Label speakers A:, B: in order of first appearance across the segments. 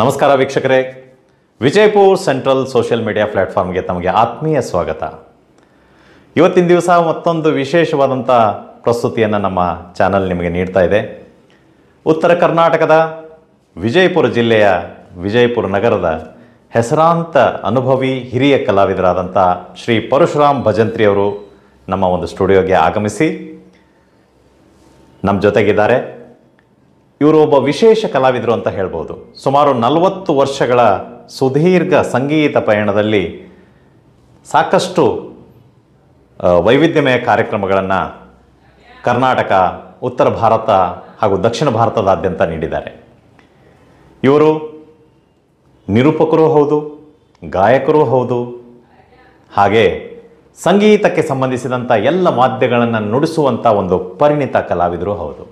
A: ನಮಸ್ಕಾರ ವೀಕ್ಷಕರೇ Vijaypur central social media ಪ್ಲ್ಯಾಟ್ಫಾರ್ಮ್ಗೆ ತಮಗೆ ಆತ್ಮೀಯ ಸ್ವಾಗತ ಇವತ್ತಿನ ದಿವಸ ಮತ್ತೊಂದು ವಿಶೇಷವಾದಂಥ ಪ್ರಸ್ತುತಿಯನ್ನು ನಮ್ಮ ಚಾನಲ್ ನಿಮಗೆ ನೀಡ್ತಾ ಇದೆ ಉತ್ತರ ಕರ್ನಾಟಕದ ವಿಜಯಪುರ ಜಿಲ್ಲೆಯ ವಿಜಯಪುರ ನಗರದ ಹೆಸರಾಂತ ಅನುಭವಿ ಹಿರಿಯ ಕಲಾವಿದರಾದಂಥ ಶ್ರೀ ಪರಶುರಾಮ್ ಅವರು ನಮ್ಮ ಒಂದು ಸ್ಟುಡಿಯೋಗೆ ಆಗಮಿಸಿ ನಮ್ಮ ಜೊತೆಗಿದ್ದಾರೆ ಇವರು ಒಬ್ಬ ವಿಶೇಷ ಕಲಾವಿದರು ಅಂತ ಹೇಳ್ಬೋದು ಸುಮಾರು ನಲವತ್ತು ವರ್ಷಗಳ ಸುದೀರ್ಘ ಸಂಗೀತ ಪಯಣದಲ್ಲಿ ಸಾಕಷ್ಟು ವೈವಿಧ್ಯಮಯ ಕಾರ್ಯಕ್ರಮಗಳನ್ನು ಕರ್ನಾಟಕ ಉತ್ತರ ಭಾರತ ಹಾಗೂ ದಕ್ಷಿಣ ಭಾರತದಾದ್ಯಂತ ನೀಡಿದ್ದಾರೆ ಇವರು ನಿರೂಪಕರೂ ಹೌದು ಗಾಯಕರೂ ಹೌದು ಹಾಗೆ ಸಂಗೀತಕ್ಕೆ ಸಂಬಂಧಿಸಿದಂಥ ಎಲ್ಲ ಮಾಧ್ಯಮಗಳನ್ನು ನುಡಿಸುವಂಥ ಒಂದು ಪರಿಣಿತ ಕಲಾವಿದರೂ ಹೌದು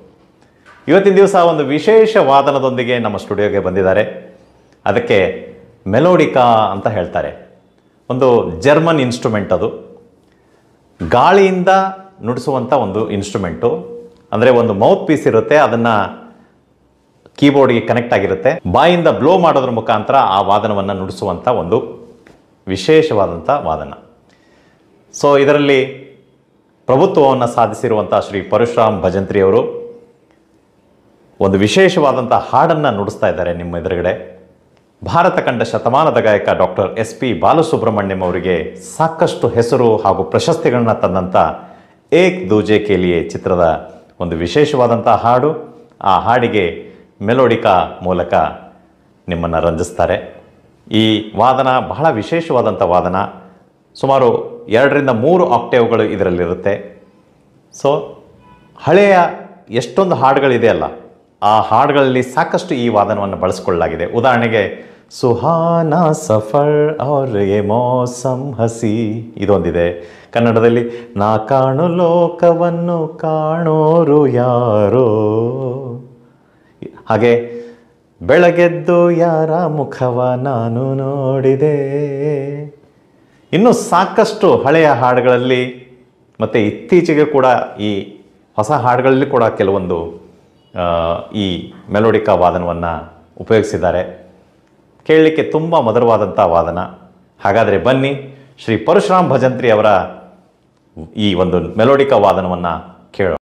A: ಇವತ್ತಿನ ದಿವಸ ಒಂದು ವಿಶೇಷ ವಾದನದೊಂದಿಗೆ ನಮ್ಮ ಸ್ಟುಡಿಯೋಗೆ ಬಂದಿದ್ದಾರೆ ಅದಕ್ಕೆ ಮೆಲೋಡಿಕಾ ಅಂತ ಹೇಳ್ತಾರೆ ಒಂದು ಜರ್ಮನ್ ಇನ್ಸ್ಟ್ರೂಮೆಂಟ್ ಅದು ಗಾಳಿಯಿಂದ ನುಡಿಸುವಂಥ ಒಂದು ಇನ್ಸ್ಟ್ರೂಮೆಂಟು ಅಂದರೆ ಒಂದು ಮೌತ್ ಪೀಸ್ ಇರುತ್ತೆ ಅದನ್ನು ಕೀಬೋರ್ಡ್ಗೆ ಕನೆಕ್ಟ್ ಆಗಿರುತ್ತೆ ಬಾಯಿಂದ ಬ್ಲೋ ಮಾಡೋದ್ರ ಮುಖಾಂತರ ಆ ವಾದನವನ್ನು ನುಡಿಸುವಂಥ ಒಂದು ವಿಶೇಷವಾದಂಥ ವಾದನ ಸೊ ಇದರಲ್ಲಿ ಪ್ರಭುತ್ವವನ್ನು ಸಾಧಿಸಿರುವಂಥ ಶ್ರೀ ಪರಶುರಾಮ್ ಭಜಂತ್ರಿಯವರು ಒಂದು ವಿಶೇಷವಾದಂಥ ಹಾಡನ್ನು ನುಡಿಸ್ತಾ ಇದ್ದಾರೆ ನಿಮ್ಮ ಎದುರುಗಡೆ ಭಾರತ ಕಂಡ ಶತಮಾನದ ಗಾಯಕ ಡಾಕ್ಟರ್ ಎಸ್ ಪಿ ಬಾಲಸುಬ್ರಹ್ಮಣ್ಯಂ ಅವರಿಗೆ ಸಾಕಷ್ಟು ಹೆಸರು ಹಾಗೂ ಪ್ರಶಸ್ತಿಗಳನ್ನು ತಂದಂಥ ಏಕ್ ದೂಜೆ ಕೇಲಿಯೆ ಚಿತ್ರದ ಒಂದು ವಿಶೇಷವಾದಂಥ ಹಾಡು ಆ ಹಾಡಿಗೆ ಮೆಲೋಡಿಕಾ ಮೂಲಕ ನಿಮ್ಮನ್ನು ರಂಜಿಸ್ತಾರೆ ಈ ವಾದನ ಬಹಳ ವಿಶೇಷವಾದಂಥ ವಾದನ ಸುಮಾರು ಎರಡರಿಂದ ಮೂರು ಆಕ್ಟೇವ್ಗಳು ಇದರಲ್ಲಿರುತ್ತೆ ಸೊ ಹಳೆಯ ಎಷ್ಟೊಂದು ಹಾಡುಗಳಿದೆಯಲ್ಲ ಆ ಹಾಡುಗಳಲ್ಲಿ ಸಾಕಷ್ಟು ಈ ವಾದನವನ್ನು ಬಳಸಿಕೊಳ್ಳಲಾಗಿದೆ ಉದಾಹರಣೆಗೆ ಸುಹಾನ ಸಫರ್ ಔರ್ ಎ ಮೋಸಂ ಹಸಿ ಇದೊಂದಿದೆ ಕನ್ನಡದಲ್ಲಿ ನಾ ಕಾಣು ಲೋಕವನ್ನು ಕಾಣೋರು ಯಾರು ಹಾಗೆ ಬೆಳಗೆದ್ದು ಯಾರ ಮುಖವ ನಾನು ನೋಡಿದೆ ಇನ್ನೂ ಸಾಕಷ್ಟು ಹಳೆಯ ಹಾಡುಗಳಲ್ಲಿ ಮತ್ತು ಇತ್ತೀಚೆಗೆ ಕೂಡ ಈ ಹೊಸ ಹಾಡುಗಳಲ್ಲಿ ಕೂಡ ಕೆಲವೊಂದು ಈ ಮೆಲೋಡಿಕ ವಾದನವನ್ನು ಉಪಯೋಗಿಸಿದ್ದಾರೆ ಕೇಳಲಿಕ್ಕೆ ತುಂಬ ಮಧುರವಾದಂಥ ವಾದನ ಹಾಗಾದರೆ ಬನ್ನಿ ಶ್ರೀ ಪರಶುರಾಮ್ ಭಜಂತ್ರಿ ಅವರ ಈ ಒಂದು ಮೆಲೋಡಿಕ ವಾದನವನ್ನು ಕೇಳೋಣ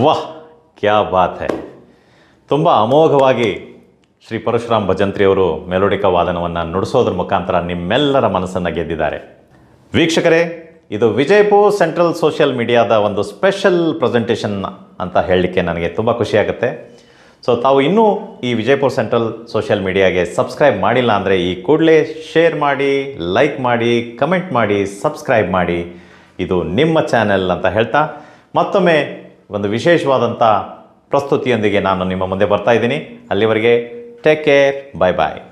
A: ವಾಹ್ ಕ್ಯಾ ಬಾತ್ ಹೈ ತುಂಬ ಅಮೋಘವಾಗಿ ಶ್ರೀ ಪರಶುರಾಮ್ ಭಜಂತ್ರಿಯವರು ಮೆಲೋಡಿಕ ವಾದನವನ್ನು ನುಡಿಸೋದ್ರ ಮುಖಾಂತರ ನಿಮ್ಮೆಲ್ಲರ ಮನಸ್ಸನ್ನು ಗೆದ್ದಿದ್ದಾರೆ ವೀಕ್ಷಕರೇ ಇದು ವಿಜಯಪುರ್ ಸೆಂಟ್ರಲ್ ಸೋಷಿಯಲ್ ಮೀಡಿಯಾದ ಒಂದು ಸ್ಪೆಷಲ್ ಪ್ರೆಸೆಂಟೇಷನ್ ಅಂತ ಹೇಳಲಿಕ್ಕೆ ನನಗೆ ತುಂಬ ಖುಷಿಯಾಗುತ್ತೆ ಸೊ ತಾವು ಇನ್ನೂ ಈ ವಿಜಯಪುರ್ ಸೆಂಟ್ರಲ್ ಸೋಷಿಯಲ್ ಮೀಡಿಯಾಗೆ ಸಬ್ಸ್ಕ್ರೈಬ್ ಮಾಡಿಲ್ಲ ಅಂದರೆ ಈ ಕೂಡಲೇ ಶೇರ್ ಮಾಡಿ ಲೈಕ್ ಮಾಡಿ ಕಮೆಂಟ್ ಮಾಡಿ ಸಬ್ಸ್ಕ್ರೈಬ್ ಮಾಡಿ ಇದು ನಿಮ್ಮ ಚಾನೆಲ್ ಅಂತ ಹೇಳ್ತಾ ಮತ್ತೊಮ್ಮೆ ಒಂದು ವಿಶೇಷವಾದಂಥ ಪ್ರಸ್ತುತಿಯೊಂದಿಗೆ ನಾನು ನಿಮ್ಮ ಮುಂದೆ ಬರ್ತಾ ಇದ್ದೀನಿ ಅಲ್ಲಿವರೆಗೆ ಟೇಕ್ ಕೇರ್ ಬಾಯ್ ಬಾಯ್